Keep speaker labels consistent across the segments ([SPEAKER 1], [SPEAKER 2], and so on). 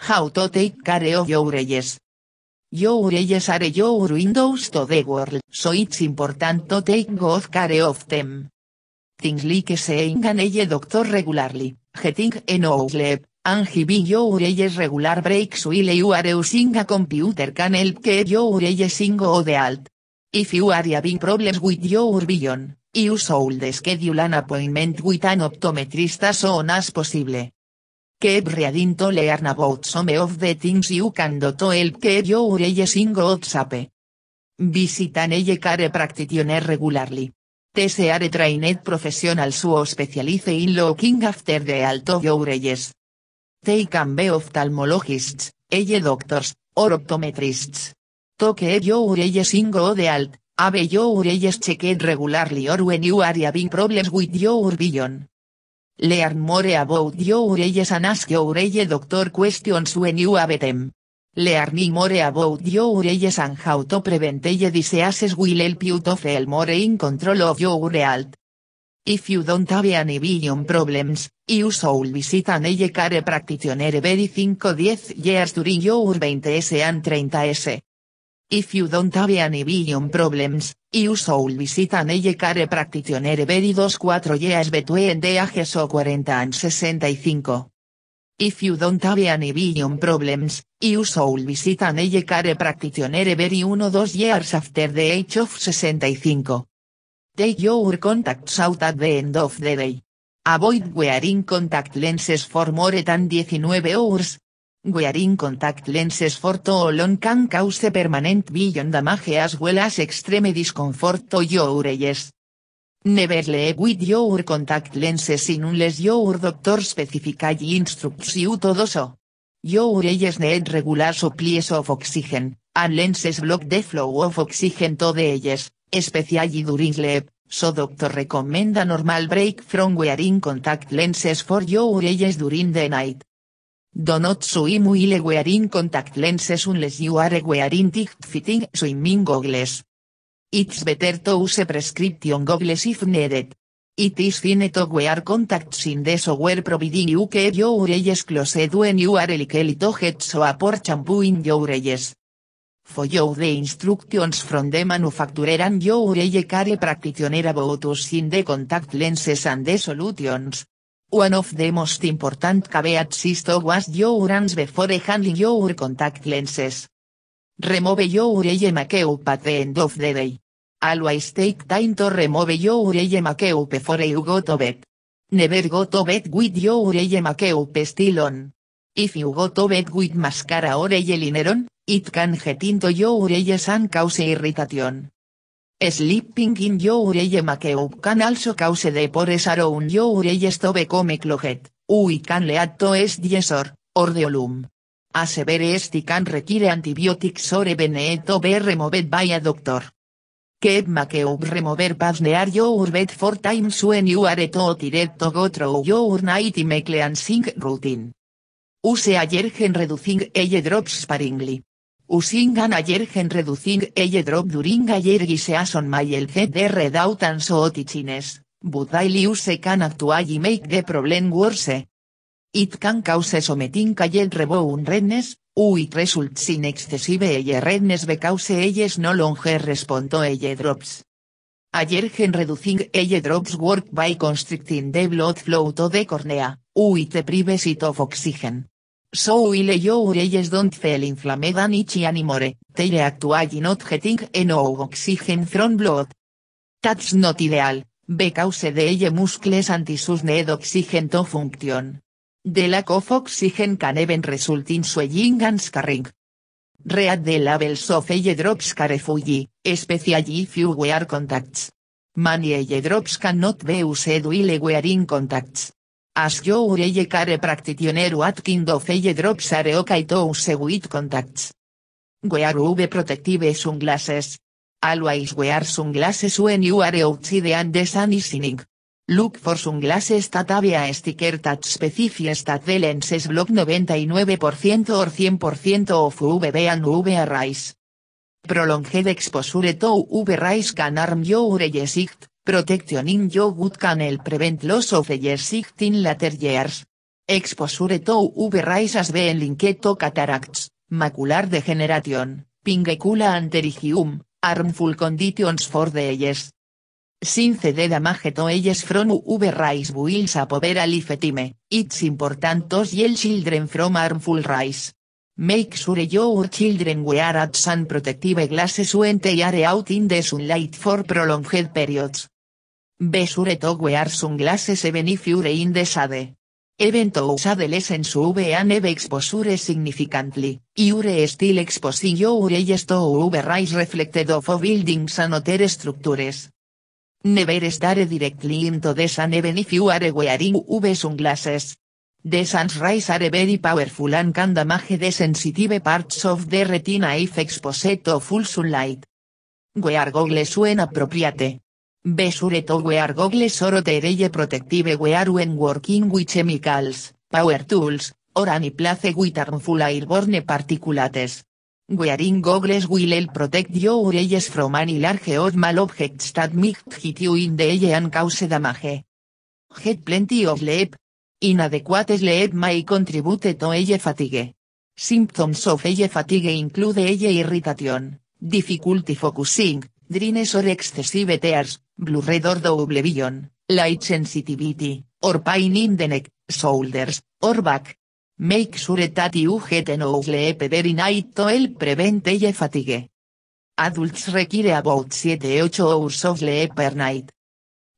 [SPEAKER 1] how to take care of your eyes. Your eyes are your windows to the world, so it's important to take good care of them. Things like seeing an eye doctor regularly, getting enough sleep, and giving your regular breaks while you are using a computer can help keep your eyes in the alt. If you are having problems with your vision, you should schedule an appointment with an optometrist as soon as possible. Quebradinto to learn about some of the things you can do to help que your aging goals up. Visit an care practitioner regularly. are trained professionals who specialize in looking after the alto of your ages. They can be ophthalmologists, eye doctors, or optometrists. To your aging de alt, have your eyes checked regularly or when you are having problems with your vision. Learn more about your ages and ask your age doctor questions when you have them. Learn more about your ages and how to prevent age diseases will help you to feel more in control of your health. If you don't have any vision problems, you should visit an eye care practitioner every 5-10 years during your 20s and 30s. If you don't have any vision problems, you should visit an eye care practitioner every 2-4 years between the ages of 40 and 65. If you don't have any vision problems, you should visit an eye care practitioner every 1-2 years after the age of 65. Take your contacts out at the end of the day. Avoid wearing contact lenses for more than 19 hours, Wearing contact lenses for too long can cause permanent vision damage as well as extreme discomfort to your eyes. Never leave with your contact lenses in unless your doctor specifically instructs you to do so. Your eyes need regular supplies of oxygen, and lenses block the flow of oxygen to the eyes, especially during sleep. So doctor a normal break from wearing contact lenses for your eyes during the night. Do not swim while wearing contact lenses unless you are wearing thick-fitting swimming goggles. It's better to use prescription goggles if needed. It is fine to wear contacts in the software providing you keep your eyes closed when you are likely to get soap or shampoo in your eyes. Follow the instructions from the manufacturer and your eye care practitioner about using the contact lenses and the solutions. One of the most important caveats is to wash your hands before handling your contact lenses. Remove your eye makeup at the end of the day. Always take time to remove your eye makeup before you go to bed. Never go to bed with your eye makeup still on. If you go to bed with mascara or eye it can get into your eyes and cause irritation. Sleeping in your eye up can also cause the pores around your eyes to come clogged, we can lead to es or deolum. A Asevere este can require antibiotics or even to be removed by a doctor. Keep up remover pads near your bed four times when you are to direct to go through your nighty sink routine. Use allergen reducing eye drops sparingly using ayergen ayer reducing eye drop during ayer giseason el de redautan or otichines, but daily use can y make the problem worse. It can cause someting ayer rebound redness, it results in excessive eye redness because elles no longer respond to drops. Ayer gen reducing eye drops work by constricting the blood flow to the cornea, uit deprives it of oxygen. So will your eyes don't feel inflamed and itchy anymore, they actually not getting enough oxygen from blood. That's not ideal, because de eye muscles anti sus need oxygen to function. The lack of oxygen can even result in swelling and scarring. Read the labels of eye drops carefully, especially if you wear contacts. Many eye drops not be used while wearing contacts. As you ureye care practitioner what kind of eye drops are okay to use with contacts. Wear UV protective sunglasses. Always wear sunglasses when you are outside and the sun is Look for sunglasses that have a sticker that specifies that the lenses block 99% or 100% of UVB and UV Prolonged exposure to UV rays can harm your sight. Protección in your gut can prevent loss of your later years. Exposure to UV rays as being linked to cataracts, macular degeneration, pinguecula anterigium, harmful conditions for the eyes. Since the damage to eyes from UV rays will alifetime over it's important to shield children from harmful rays. Make sure your children wear at sun protective glasses when they are out in the sunlight for prolonged periods. Be sure to wear sunglasses even if are in the shade. Even though shade lessens UV and exposure significantly, are still exposing your eyes to UV rays reflected off of buildings and other structures. Never stare directly into the sun even if you are wearing UV sunglasses. The sunsrise are very powerful and can damage the sensitive parts of the retina if exposed to full sunlight. Wear goggles when appropriate. Be sure to wear goggles or other protective wear when working with chemicals, power tools, or any place with harmful airborne particulates. Wearing goggles will protect your eyes from any large or small objects that might hit you in the eye and cause damage. Get plenty of sleep, Inadecuates sleep may contribute to eye fatigue. Symptoms of eye fatigue include eye irritation, difficulty focusing, dryness or excessive tears, blurred or double vision, light sensitivity, or pain in the neck, shoulders, or back. Make sure that you get enough sleep every night to help prevent eye fatigue. Adults require about 7-8 hours of sleep per night.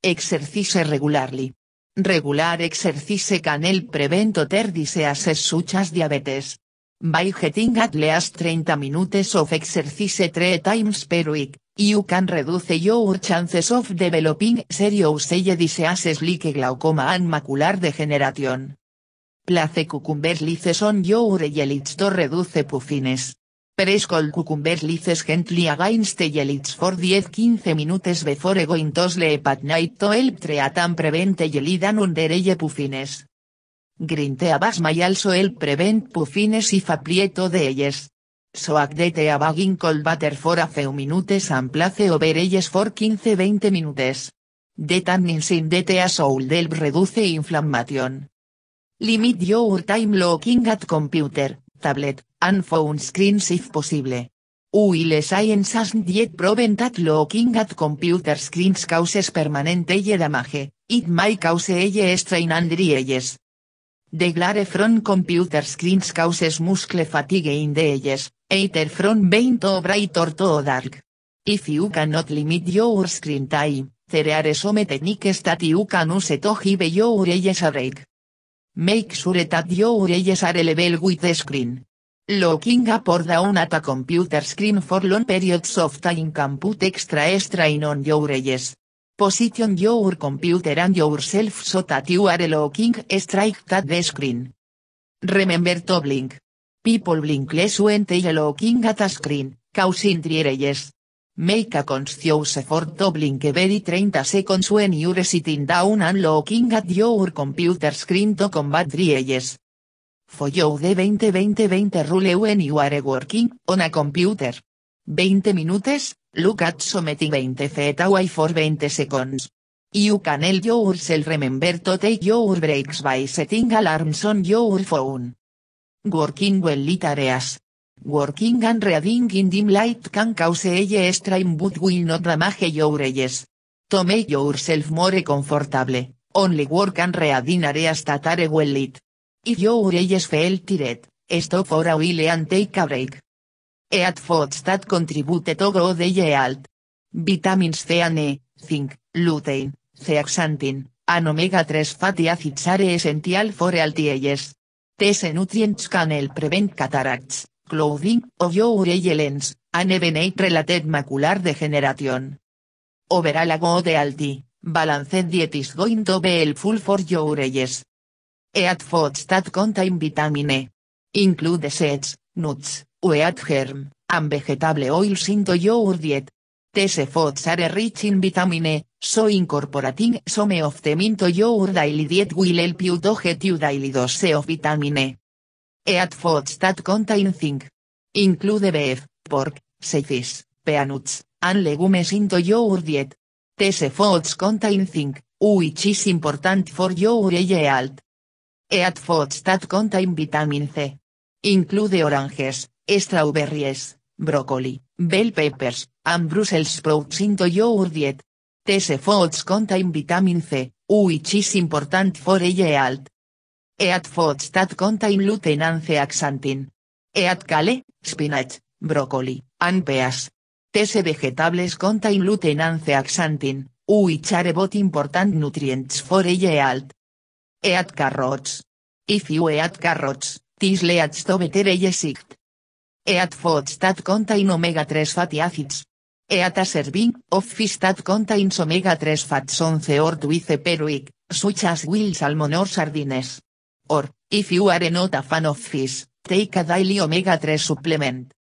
[SPEAKER 1] Exercise regularly. Regular exercise can el prevent other diseases such as diabetes. By getting at least 30 minutes of exercise three times per week, you can reduce your chances of developing serious eye diseases like glaucoma and macular degeneration. Place cucumbers lices on your eyelids to reduce puffiness. Prescol cucumber lices gently against the yelits for 10-15 minutes before going to sleep at night to help treat and prevent yelidan under eye puffines. Green tea may also help prevent puffines y applied de ellas. Soak So act the tea bag in cold water for a few minutes and place over elles for 15-20 minutes. The tannins in dete tea soul delp reduce inflammation. Limit your time looking at computer, tablet, and phone screens if possible. While science sasn yet proven that looking at computer screens causes permanent eye damage, it may cause eye strain and eyes. The glare from computer screens causes muscle fatigue in the eyes, either from being too bright or too dark. If you cannot limit your screen time, there are some techniques that you can use to give your eyes a break. Make sure that your eyes are level with the screen. Looking up or down at a computer screen for long periods of time can put extra strain on your eyes. Position your computer and yourself so that you are looking straight at the screen. Remember to blink. People blink less when they are looking at a screen, causing eyes. Make a conscious effort to blink every 30 seconds when you're sitting down and looking at your computer screen to combat three eyes. For you the 2020-20 rule when you are working, on a computer. 20 minutes, look at something 20 feet away for 20 seconds. You can help yourself remember to take your breaks by setting alarms on your phone. Working well lit areas. Working and reading in dim light can cause eye strain but will not damage your eyes. To make yourself more comfortable, only work and reading areas that are well lit. If your eyes feel tired, stop for a while and take a break. Eat foods that contribute to good health. Vitamins C and E, zinc, lutein, zeaxantin, and omega-3 fatty acids are essential for healthy eyes. These nutrients can help prevent cataracts, clouding, of your eye lens, and even related macular degeneration. Overall a good healthy, balanced diet is going to be full for your eyes. Eat FOODS that contain vitamin E. Include seeds, nuts, wheat germ, and vegetable oils into your diet. These foods are rich in vitamin E, so incorporating some of them into your daily diet will help you to get your daily dose of vitamin E. Eat foods that contain zinc. Include beef, pork, seeds, peanuts, and legumes into your diet. These foods contain zinc, which is important for your health. Eat foods that contain vitamin C. Include oranges, strawberries, broccoli, bell peppers, and Brussels sprouts into your diet. These foods contain vitamin C, which is important for health. Eat foods that contain gluten and zeaxanthin. Eat kale, spinach, broccoli, and peas. These vegetables contain gluten and zeaxanthin, which are both important nutrients for health eat carrots. If you eat carrots, this leads to better eyesight. Eat foods that contain omega-3 fatty acids. Eat a serving of fish that contains omega-3 fats on OR TWICE PER WEEK, such as WILD salmon or sardines. Or, if you are not a fan of fish, take a daily omega-3 supplement.